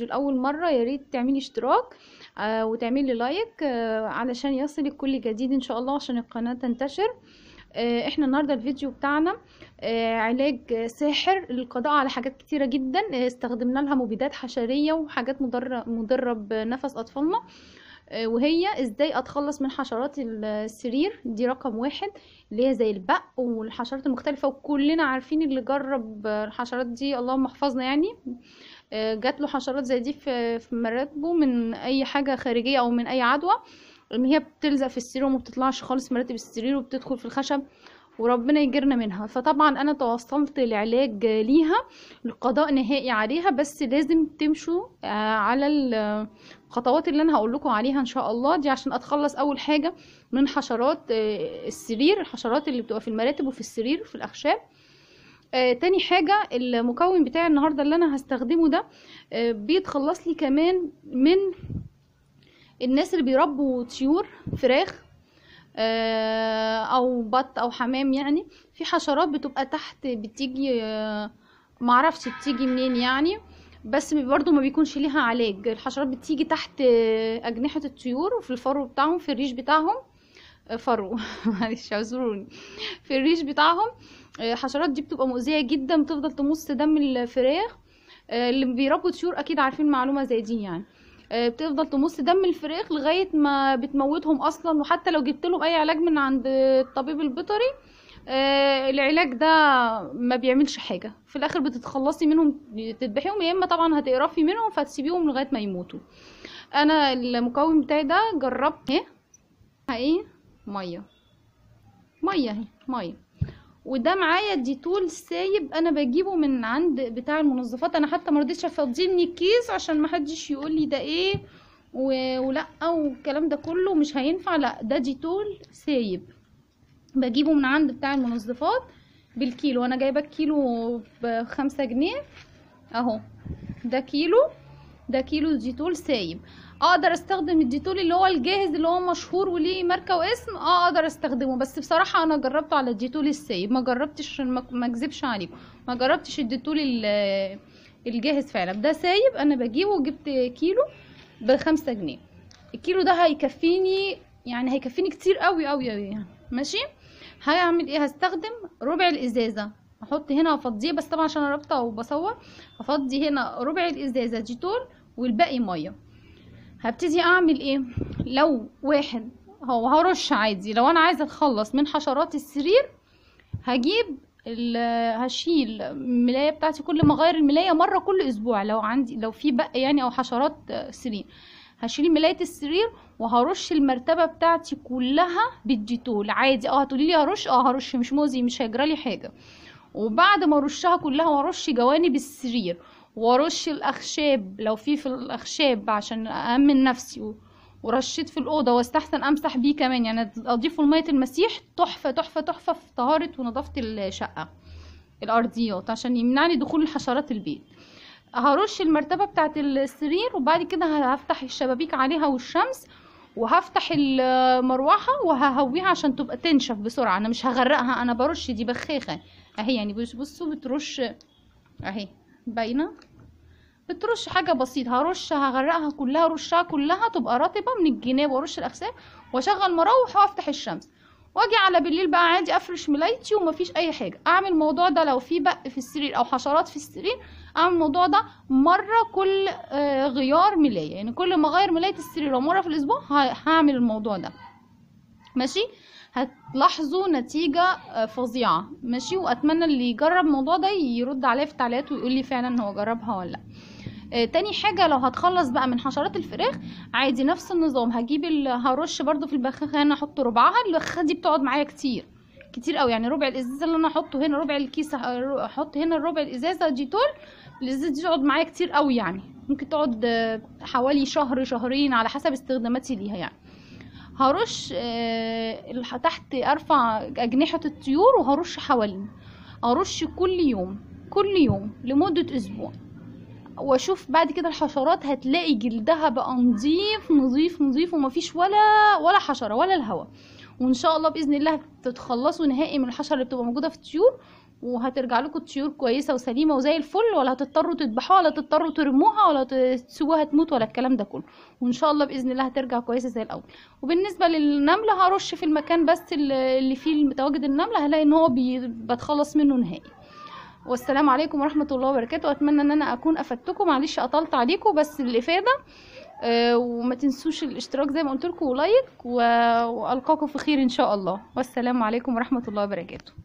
لأول مرة يا ريت تعملي اشتراك آه، وتعملي لايك آه، علشان يصلك كل جديد ان شاء الله عشان القناة تنتشر آه، احنا النهاردة الفيديو بتاعنا علاج ساحر للقضاء على حاجات كتيرة جدا استخدمنا لها مبيدات حشرية وحاجات مضرة مضرة بنفس اطفالنا وهي ازاي اتخلص من حشرات السرير دي رقم واحد اللي هي زي البق والحشرات المختلفة وكلنا عارفين اللي جرب الحشرات دي اللهم احفظنا يعني جات له حشرات زي دي في مراتبه من اي حاجه خارجيه او من اي عدوى ان هي بتلزق في السرير وما بتطلعش خالص مراتب السرير وبتدخل في الخشب وربنا يجرنا منها فطبعا انا توصلت لعلاج ليها القضاء نهائي عليها بس لازم تمشوا آه، على الخطوات اللي انا هقول لكم عليها ان شاء الله دي عشان اتخلص اول حاجه من حشرات آه، السرير الحشرات اللي بتبقى في المراتب وفي السرير وفي الاخشاب آه، تاني حاجة المكون بتاع النهاردة اللي انا هستخدمه ده آه، بيتخلص لي كمان من الناس اللي بيربوا طيور فراخ آه، او بط او حمام يعني في حشرات بتبقى تحت بتيجي معرفش بتيجي منين يعني بس برضو ما بيكونش ليها علاج الحشرات بتيجي تحت اجنحه الطيور وفي الفرو بتاعهم في الريش بتاعهم فرو معلش اعذروني في الريش بتاعهم الحشرات آه، دي بتبقى مؤذيه جدا بتفضل تمص دم الفراخ آه، اللي بيربوا طيور اكيد عارفين معلومه زي دي يعني آه، بتفضل تمص دم الفراخ لغايه ما بتموتهم اصلا وحتى لو جبت لهم اي علاج من عند الطبيب البيطري العلاج ده ما بيعملش حاجه في الاخر بتتخلصي منهم تذبحيهم يا اما طبعا هتقرفي منهم فتسيبيهم لغايه ما يموتوا انا المكون بتاعي ده جربت ايه حقيقي ميه ميه اهي ميه وده معايا ديتول سايب انا بجيبه من عند بتاع المنظفات انا حتى ما رضيتش افضيه من الكيس عشان ما حدش يقول لي ده ايه ولا والكلام ده كله مش هينفع لا ده ديتول سايب بجيبه من عند بتاع المنظفات بالكيلو انا جايبه الكيلو بخمسة جنيه اهو ده كيلو ده كيلو ديتول سايب اقدر استخدم الديتول اللي هو الجاهز اللي هو مشهور وليه ماركه واسم اه اقدر استخدمه بس بصراحه انا جربته على الديتول السايب ما جربتش ما اكذبش عليكم ما جربتش الديتول الجاهز فعلا ده سايب انا بجيبه جبت كيلو بخمسة جنيه الكيلو ده هيكفيني يعني هيكفيني كتير قوي قوي قوي يعني ماشي هعمل ايه هستخدم ربع الازازه هحط هنا افضيه بس طبعا عشان انا رابطه وبصور هفضي هنا ربع الازازه ديتول والباقي ميه هبتدي اعمل ايه لو واحد هو هرش عادي لو انا عايزه اتخلص من حشرات السرير هجيب هشيل الملايه بتاعتي كل ما اغير الملايه مره كل اسبوع لو عندي لو في بق يعني او حشرات سرير هشيل ملايه السرير وهرش المرتبه بتاعتي كلها بالديتول عادي اه هتقولي لي هرش اه هرش مش مؤذي مش هيجرالي حاجه وبعد ما ارشها كلها وارش جوانب السرير وارش الاخشاب لو في في الاخشاب عشان اامن نفسي ورشيت في الاوضه واستحسن امسح بيه كمان يعني اضيفه لميه المسيح تحفه تحفه تحفه في طهاره ونظافه الشقه الارضيات عشان يمنعني دخول الحشرات البيت هرش المرتبه بتاعه السرير وبعد كده هفتح الشبابيك عليها والشمس وهفتح المروحه وههويها عشان تبقى تنشف بسرعه انا مش هغرقها انا برش دي بخاخه اهي يعني بصوا بترش اهي باينه بترش حاجه بسيطه هرش هغرقها كلها رشها كلها تبقى رطبه من الجناب وارش الاغسال واشغل مروح وافتح الشمس واجي على بالليل بقى عادي افرش ملايتي ومفيش اي حاجه اعمل الموضوع ده لو في بق في السرير او حشرات في السرير اعمل الموضوع ده مره كل آه، غيار ملايه يعني كل ما اغير ملايه السرير مره في الاسبوع هعمل الموضوع ده ماشي هتلاحظوا نتيجه آه، فظيعه ماشي واتمنى اللي يجرب الموضوع ده يرد عليا في التعليقات ويقول لي فعلا هو جربها ولا لا آه، تاني حاجة لو هتخلص بقى من حشرات الفراخ عادي نفس النظام هجيب هرش برضو في البخاخة هنا احط ربعها البخاخة دي بتقعد معايا كتير كتير قوي يعني ربع الازازة اللي انا احطه هنا ربع الكيس احط هنا ربع الازازة طول الزيت دي تقعد معايا كتير قوي يعني ممكن تقعد آه، حوالي شهر شهرين على حسب استخداماتي ليها يعني هرش آه، تحت ارفع اجنحه الطيور وهرش حوالين ارش كل يوم كل يوم لمده اسبوع واشوف بعد كده الحشرات هتلاقي جلدها بقى نظيف نظيف نظيف ومفيش ولا ولا حشره ولا الهواء وان شاء الله باذن الله هتتخلصوا نهائي من الحشره اللي بتبقى موجوده في الطيور وهترجع لكم الطيور كويسه وسليمه وزي الفل ولا هتضطروا تذبحوها ولا تضطروا ترموها ولا تسيبوها تموت ولا الكلام ده كله وان شاء الله باذن الله هترجع كويسه زي الاول وبالنسبه للنمله هرش في المكان بس اللي فيه تواجد النمله هلاقي ان هو بتخلص منه نهائي والسلام عليكم ورحمه الله وبركاته واتمنى ان انا اكون افدتكم معلش اطلت عليكم بس الافاده آه، وما تنسوش الاشتراك زي ما قلت لكم ولايك والقاكم في خير ان شاء الله والسلام عليكم ورحمه الله وبركاته